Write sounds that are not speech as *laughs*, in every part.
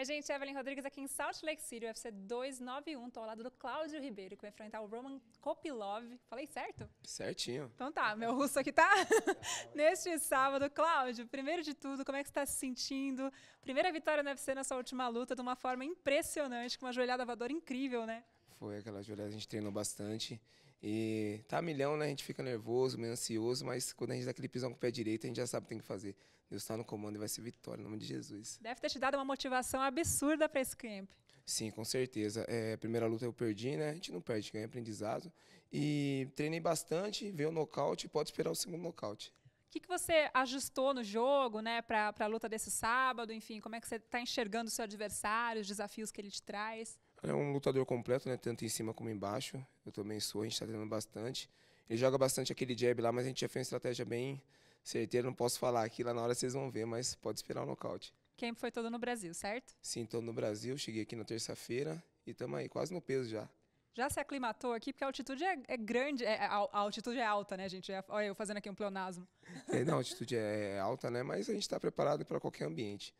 Oi, gente, é Evelyn Rodrigues aqui em Salt Lake City, UFC 291. Estou ao lado do Cláudio Ribeiro, que vai enfrentar o Roman Kopilov. Falei certo? Certinho. Então tá, meu russo aqui tá? *laughs* Neste sábado, Cláudio, primeiro de tudo, como é que você está se sentindo? Primeira vitória no UFC na sua última luta, de uma forma impressionante, com uma joelhada voadora incrível, né? Foi aquela jogada, a gente treinou bastante. E tá milhão, né? A gente fica nervoso, meio ansioso, mas quando a gente dá aquele pisão com o pé direito, a gente já sabe o que tem que fazer. Deus está no comando e vai ser vitória, em nome de Jesus. Deve ter te dado uma motivação absurda para esse camp. Sim, com certeza. É, a primeira luta eu perdi, né? A gente não perde, ganha aprendizado. E treinei bastante, veio o nocaute, pode esperar o segundo nocaute. O que, que você ajustou no jogo, né, para a luta desse sábado? Enfim, como é que você está enxergando o seu adversário, os desafios que ele te traz? É um lutador completo, né? Tanto em cima como embaixo. Eu também sou, a gente está treinando bastante. Ele joga bastante aquele jab lá, mas a gente já fez uma estratégia bem certeira. Não posso falar aqui, lá na hora vocês vão ver, mas pode esperar o um nocaute. Quem foi todo no Brasil, certo? Sim, todo no Brasil. Cheguei aqui na terça-feira e estamos aí, quase no peso já. Já se aclimatou aqui, porque a altitude é, é grande, é, a, a, altitude é alta, né, gente? É, olha eu fazendo aqui um pleonasmo. É, não, a altitude é, é alta, né? Mas a gente está preparado para qualquer ambiente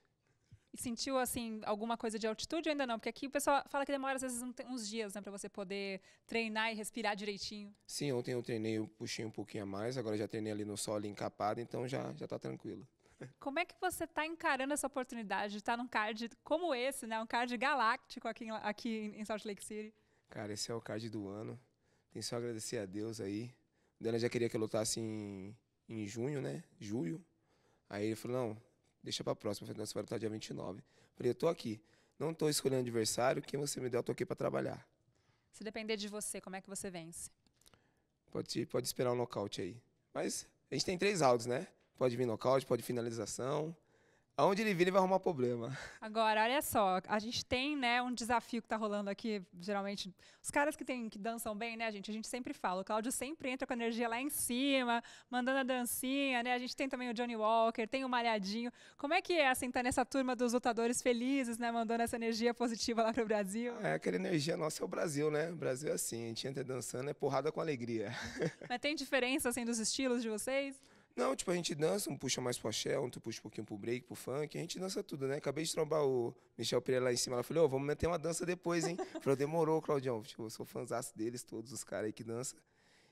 sentiu assim alguma coisa de altitude ainda não? Porque aqui o pessoal fala que demora às vezes uns dias, né, para você poder treinar e respirar direitinho. Sim, ontem eu treinei, eu puxei um pouquinho a mais, agora já treinei ali no sol ali encapado, então já já tá tranquilo. *laughs* Como é que você está encarando essa oportunidade de estar tá num card como esse, né? Um card galáctico aqui em, aqui em Salt Lake City? Cara, esse é o card do ano. Tem só agradecer a Deus aí. O Dana já queria que eu lutasse em, em junho, né? Julho. Aí ele falou, não, deixa pra próxima. Eu falei, nossa, vai lutar tá dia 29. Eu falei, eu tô aqui. Não tô escolhendo adversário, quem você me deu, eu tô aqui pra trabalhar. Se depender de você, como é que você vence? Pode, pode esperar um nocaute aí. Mas a gente tem três rounds, né? Pode vir nocaute, pode finalização. Aonde ele vir, ele vai arrumar problema. Agora, olha só, a gente tem, né, um desafio que tá rolando aqui, geralmente, os caras que tem, que dançam bem, né, gente, a gente sempre fala, o Cláudio sempre entra com a energia lá em cima, mandando a dancinha, né, a gente tem também o Johnny Walker, tem o Malhadinho, como é que é, assim, tá nessa turma dos lutadores felizes, né, mandando essa energia positiva lá pro Brasil? É, aquela energia nossa é o Brasil, né, o Brasil é assim, a gente entra dançando, é porrada com alegria. Mas tem diferença, assim, dos estilos de vocês? Não, tipo, a gente dança, um puxa mais pro axé, um puxa um pouquinho pro break, pro funk, a gente dança tudo, né? Acabei de trombar o Michel Pereira lá em cima, ela falou, oh, vamos meter uma dança depois, hein? Falou, oh, demorou, Claudião, tipo, eu sou fãzaço deles, todos os caras aí que dançam.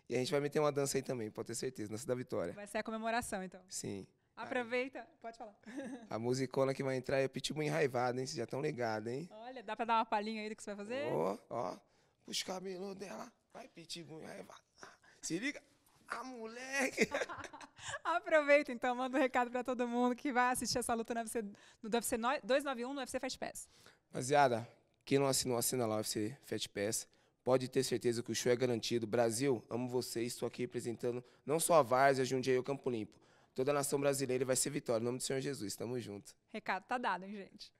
E a gente vai meter uma dança aí também, pode ter certeza, dança da vitória. Vai ser a comemoração, então. Sim. Aproveita, aí. pode falar. A musicona que vai entrar é Pitbull enraivado, hein? Vocês já estão ligados, hein? Olha, dá pra dar uma palhinha aí do que você vai fazer? Ó, ó, puxa o cabelo dela, vai Pitbull enraivado. Ah, se liga. Ah, moleque! *laughs* Aproveita, então, manda um recado para todo mundo que vai assistir essa luta no UFC, no UFC 291, no UFC Fat Pass. Rapaziada, quem não assinou, assina lá o UFC Fat Pass. Pode ter certeza que o show é garantido. Brasil, amo vocês. Estou aqui representando não só a Várzea, Jundiaí e o Campo Limpo. Toda a nação brasileira vai ser vitória. Em nome do Senhor Jesus. Tamo junto. Recado tá dado, hein, gente?